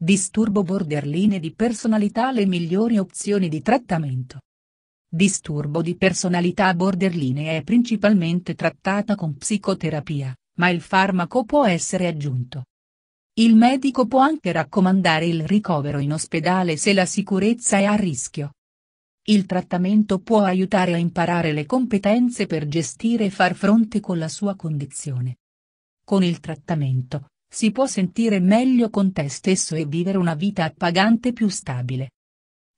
Disturbo borderline di personalità le migliori opzioni di trattamento. Disturbo di personalità borderline è principalmente trattata con psicoterapia, ma il farmaco può essere aggiunto. Il medico può anche raccomandare il ricovero in ospedale se la sicurezza è a rischio. Il trattamento può aiutare a imparare le competenze per gestire e far fronte con la sua condizione. Con il trattamento, si può sentire meglio con te stesso e vivere una vita appagante più stabile.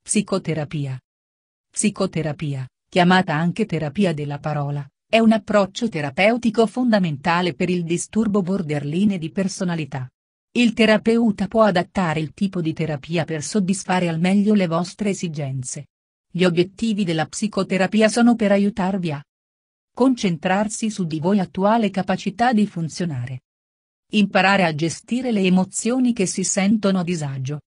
Psicoterapia. Psicoterapia, chiamata anche terapia della parola, è un approccio terapeutico fondamentale per il disturbo borderline di personalità. Il terapeuta può adattare il tipo di terapia per soddisfare al meglio le vostre esigenze. Gli obiettivi della psicoterapia sono per aiutarvi a concentrarsi su di voi attuale capacità di funzionare, Imparare a gestire le emozioni che si sentono a disagio.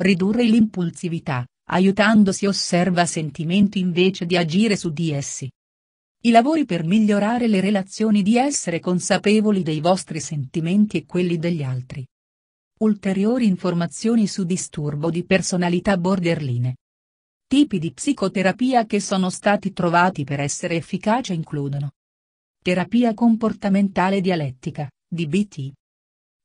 Ridurre l'impulsività, aiutandosi osserva sentimenti invece di agire su di essi. I lavori per migliorare le relazioni di essere consapevoli dei vostri sentimenti e quelli degli altri. Ulteriori informazioni su disturbo di personalità borderline. Tipi di psicoterapia che sono stati trovati per essere efficace includono. Terapia comportamentale dialettica DBT.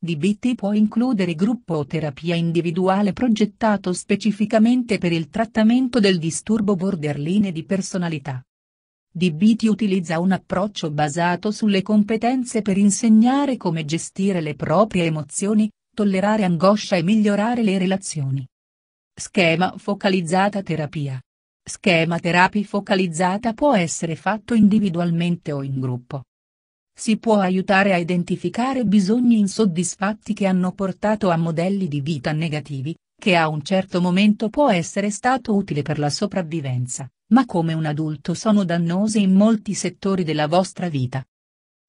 DBT può includere gruppo o terapia individuale progettato specificamente per il trattamento del disturbo borderline di personalità. DBT utilizza un approccio basato sulle competenze per insegnare come gestire le proprie emozioni, tollerare angoscia e migliorare le relazioni. Schema focalizzata terapia. Schema terapia focalizzata può essere fatto individualmente o in gruppo si può aiutare a identificare bisogni insoddisfatti che hanno portato a modelli di vita negativi, che a un certo momento può essere stato utile per la sopravvivenza, ma come un adulto sono dannose in molti settori della vostra vita.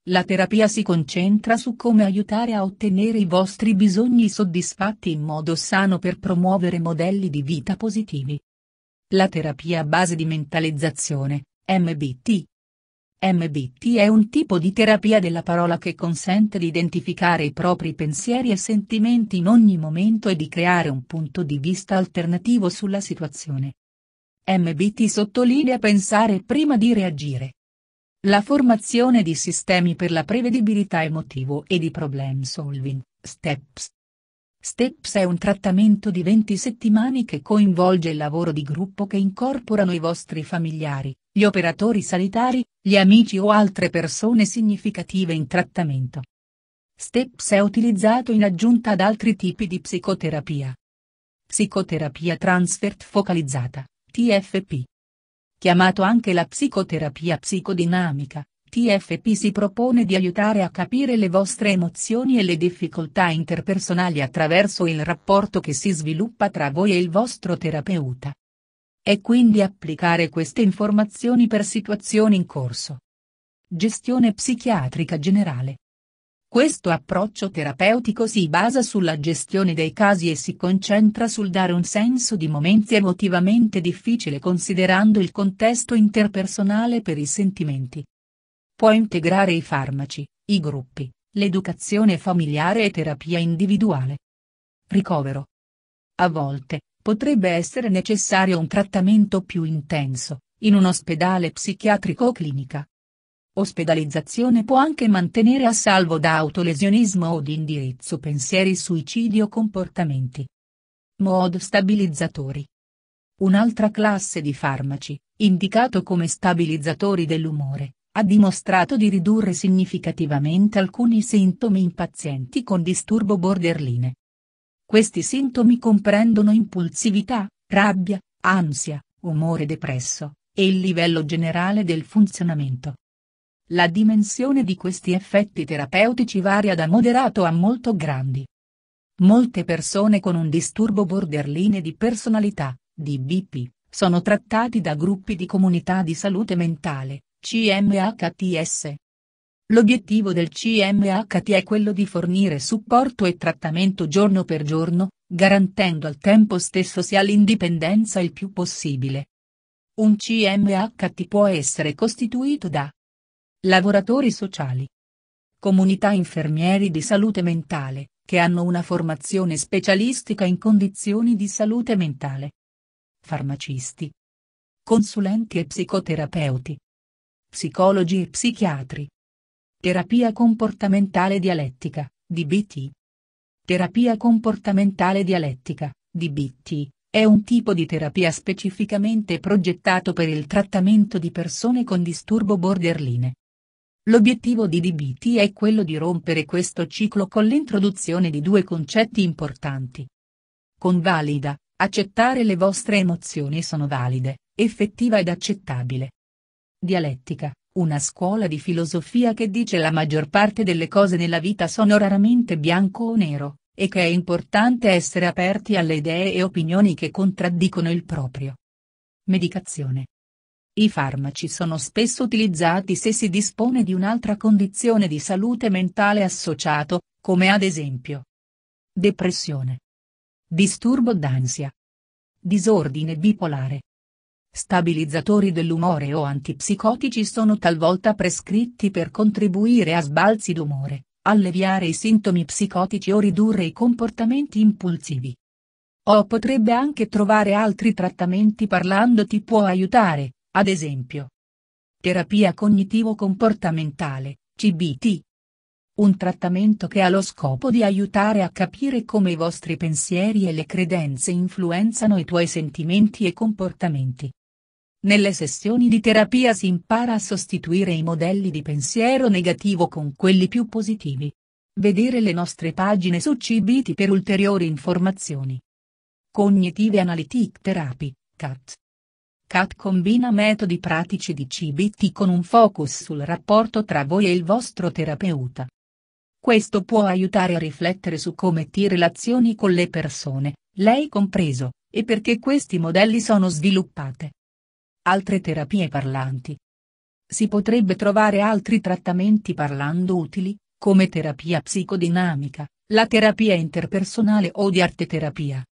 La terapia si concentra su come aiutare a ottenere i vostri bisogni soddisfatti in modo sano per promuovere modelli di vita positivi. La terapia a base di mentalizzazione, MBT, MBT è un tipo di terapia della parola che consente di identificare i propri pensieri e sentimenti in ogni momento e di creare un punto di vista alternativo sulla situazione. MBT sottolinea pensare prima di reagire. La formazione di sistemi per la prevedibilità emotivo e di problem solving, STEPS. STEPS è un trattamento di 20 settimane che coinvolge il lavoro di gruppo che incorporano i vostri familiari, gli operatori sanitari, gli amici o altre persone significative in trattamento. STEPS è utilizzato in aggiunta ad altri tipi di psicoterapia. Psicoterapia Transfert Focalizzata, TFP. Chiamato anche la psicoterapia psicodinamica, TFP si propone di aiutare a capire le vostre emozioni e le difficoltà interpersonali attraverso il rapporto che si sviluppa tra voi e il vostro terapeuta e quindi applicare queste informazioni per situazioni in corso. Gestione psichiatrica generale. Questo approccio terapeutico si basa sulla gestione dei casi e si concentra sul dare un senso di momenti emotivamente difficile considerando il contesto interpersonale per i sentimenti. Può integrare i farmaci, i gruppi, l'educazione familiare e terapia individuale. Ricovero. A volte, potrebbe essere necessario un trattamento più intenso, in un ospedale psichiatrico o clinica. Ospedalizzazione può anche mantenere a salvo da autolesionismo o di indirizzo pensieri suicidi o comportamenti. Mod stabilizzatori. Un'altra classe di farmaci, indicato come stabilizzatori dell'umore, ha dimostrato di ridurre significativamente alcuni sintomi in pazienti con disturbo borderline. Questi sintomi comprendono impulsività, rabbia, ansia, umore depresso, e il livello generale del funzionamento. La dimensione di questi effetti terapeutici varia da moderato a molto grandi. Molte persone con un disturbo borderline di personalità, DBP, sono trattati da gruppi di comunità di salute mentale, CMHTS, L'obiettivo del CMHT è quello di fornire supporto e trattamento giorno per giorno, garantendo al tempo stesso sia l'indipendenza il più possibile. Un CMHT può essere costituito da lavoratori sociali, comunità infermieri di salute mentale, che hanno una formazione specialistica in condizioni di salute mentale, farmacisti, consulenti e psicoterapeuti, psicologi e psichiatri, Terapia comportamentale dialettica, DBT. Terapia comportamentale dialettica, DBT, è un tipo di terapia specificamente progettato per il trattamento di persone con disturbo borderline. L'obiettivo di DBT è quello di rompere questo ciclo con l'introduzione di due concetti importanti. Convalida, accettare le vostre emozioni sono valide, effettiva ed accettabile. Dialettica, una scuola di filosofia che dice la maggior parte delle cose nella vita sono raramente bianco o nero, e che è importante essere aperti alle idee e opinioni che contraddicono il proprio. Medicazione. I farmaci sono spesso utilizzati se si dispone di un'altra condizione di salute mentale associato, come ad esempio depressione, disturbo d'ansia, disordine bipolare, Stabilizzatori dell'umore o antipsicotici sono talvolta prescritti per contribuire a sbalzi d'umore, alleviare i sintomi psicotici o ridurre i comportamenti impulsivi. O potrebbe anche trovare altri trattamenti parlando ti può aiutare, ad esempio. Terapia cognitivo-comportamentale, CBT. Un trattamento che ha lo scopo di aiutare a capire come i vostri pensieri e le credenze influenzano i tuoi sentimenti e comportamenti. Nelle sessioni di terapia si impara a sostituire i modelli di pensiero negativo con quelli più positivi. Vedere le nostre pagine su CBT per ulteriori informazioni. Cognitive Analytic Therapy, CAT. CAT combina metodi pratici di CBT con un focus sul rapporto tra voi e il vostro terapeuta. Questo può aiutare a riflettere su come ti relazioni con le persone, lei compreso, e perché questi modelli sono sviluppate. Altre terapie parlanti. Si potrebbe trovare altri trattamenti parlando utili, come terapia psicodinamica, la terapia interpersonale o di arteterapia.